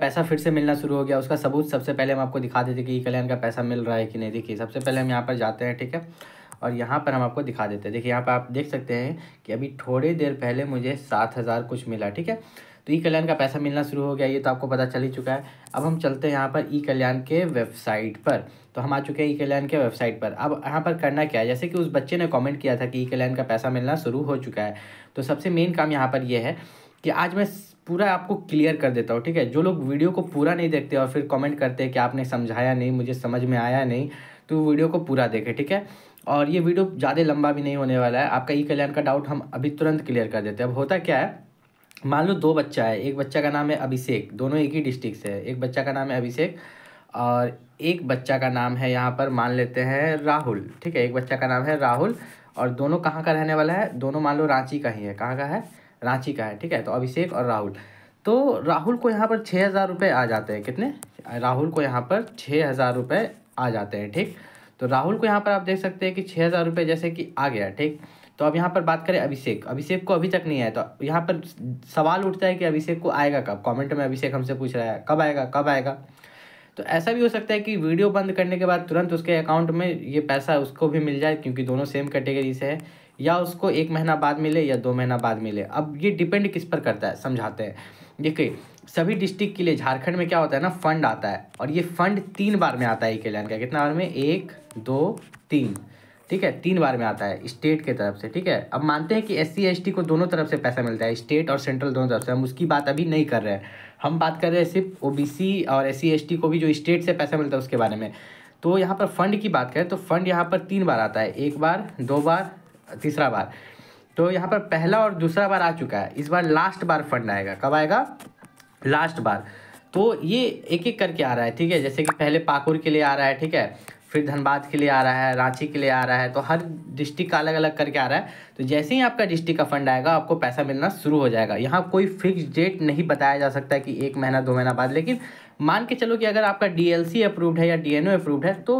पैसा फिर से मिलना शुरू हो गया उसका सबूत सबसे पहले हम आपको दिखा देते कि कल्याण का पैसा मिल रहा है कि नहीं देखिए सबसे पहले हम यहाँ पर जाते हैं ठीक है और यहाँ पर हम आपको दिखा देते हैं देखिए यहाँ पर आप देख सकते हैं कि अभी थोड़ी देर पहले मुझे सात हज़ार कुछ मिला ठीक है तो ई कल्याण का पैसा मिलना शुरू हो गया ये तो आपको पता चल ही चुका है अब हम चलते हैं यहाँ पर ई कल्याण के वेबसाइट पर तो हम आ चुके हैं ई कल्याण के वेबसाइट पर अब यहाँ पर करना क्या है जैसे कि उस बच्चे ने कॉमेंट किया था कि ई कल्याण का पैसा मिलना शुरू हो चुका है तो सबसे मेन काम यहाँ पर यह है कि आज मैं पूरा आपको क्लियर कर देता हूँ ठीक है जो लोग वीडियो को पूरा नहीं देखते और फिर कमेंट करते हैं कि आपने समझाया नहीं मुझे समझ में आया नहीं तो वीडियो को पूरा देखें ठीक है और ये वीडियो ज़्यादा लंबा भी नहीं होने वाला है आपका ई कल्याण का डाउट हम अभी तुरंत क्लियर कर देते हैं अब होता क्या है मान लो दो बच्चा है एक बच्चा का नाम है अभिषेक दोनों एक ही डिस्ट्रिक्ट से है एक बच्चा का नाम है अभिषेक और एक बच्चा का नाम है यहाँ पर मान लेते हैं राहुल ठीक है एक बच्चा का नाम है राहुल और दोनों कहाँ का रहने वाला है दोनों मान लो रांची का ही है कहाँ का है रांची का है ठीक है तो अभिषेक और राहुल तो राहुल को यहाँ पर छः हज़ार रुपये आ जाते हैं कितने राहुल को यहाँ पर छः हज़ार रुपये आ जाते हैं ठीक तो राहुल को यहाँ पर आप देख सकते हैं कि छः हज़ार रुपये जैसे कि आ गया ठीक तो अब यहाँ पर बात करें अभिषेक अभिषेक को अभी तक नहीं आया तो यहाँ पर सवाल उठता है कि अभिषेक को आएगा कब कॉमेंट में अभिषेक हमसे पूछ रहा है कब आएगा कब आएगा तो ऐसा भी हो सकता है कि वीडियो बंद करने के बाद तुरंत उसके अकाउंट में ये पैसा उसको भी मिल जाए क्योंकि दोनों सेम कैटेगरी से है या उसको एक महीना बाद मिले या दो महीना बाद मिले अब ये डिपेंड किस पर करता है समझाते हैं देखिए सभी डिस्ट्रिक्ट के लिए झारखंड में क्या होता है ना फंड आता है और ये फंड तीन बार में आता है एक कल्याण का कितना बार में एक दो तीन ठीक है तीन बार में आता है स्टेट के तरफ से ठीक है अब मानते हैं कि एस सी को दोनों तरफ से पैसा मिलता है स्टेट और सेंट्रल दोनों तरफ से हम उसकी बात अभी नहीं कर रहे हैं हम बात कर रहे हैं सिर्फ ओ और एस सी को भी जो स्टेट से पैसा मिलता है उसके बारे में तो यहाँ पर फंड की बात करें तो फंड यहाँ पर तीन बार आता है एक बार दो बार तीसरा बार तो यहाँ पर पहला और दूसरा बार आ चुका है इस बार लास्ट बार फंड आएगा कब आएगा लास्ट बार तो ये एक एक करके आ रहा है ठीक है जैसे कि पहले पाकुर के लिए आ रहा है ठीक है फिर धनबाद के लिए आ रहा है रांची के लिए आ रहा है तो हर डिस्ट्रिक्ट का अलग अलग करके आ रहा है तो जैसे ही आपका डिस्ट्रिक्ट का फंड आएगा आपको पैसा मिलना शुरू हो जाएगा यहाँ कोई फिक्स डेट नहीं बताया जा सकता कि एक महीना दो महीना बाद लेकिन मान के चलो कि अगर आपका डी एल सी अप्रूव्ड है या डी एन ओ अप्रूव्ड है तो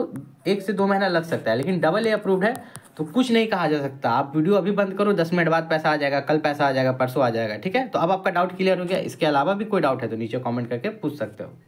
एक से दो महीना लग सकता है लेकिन डबल ए अप्रूव्ड है तो कुछ नहीं कहा जा सकता आप वीडियो अभी बंद करो दस मिनट बाद पैसा आ जाएगा कल पैसा आ जाएगा परसों आ जाएगा ठीक है तो अब आपका डाउट क्लियर हो गया इसके अलावा भी कोई डाउट है तो नीचे कॉमेंट करके पूछ सकते हो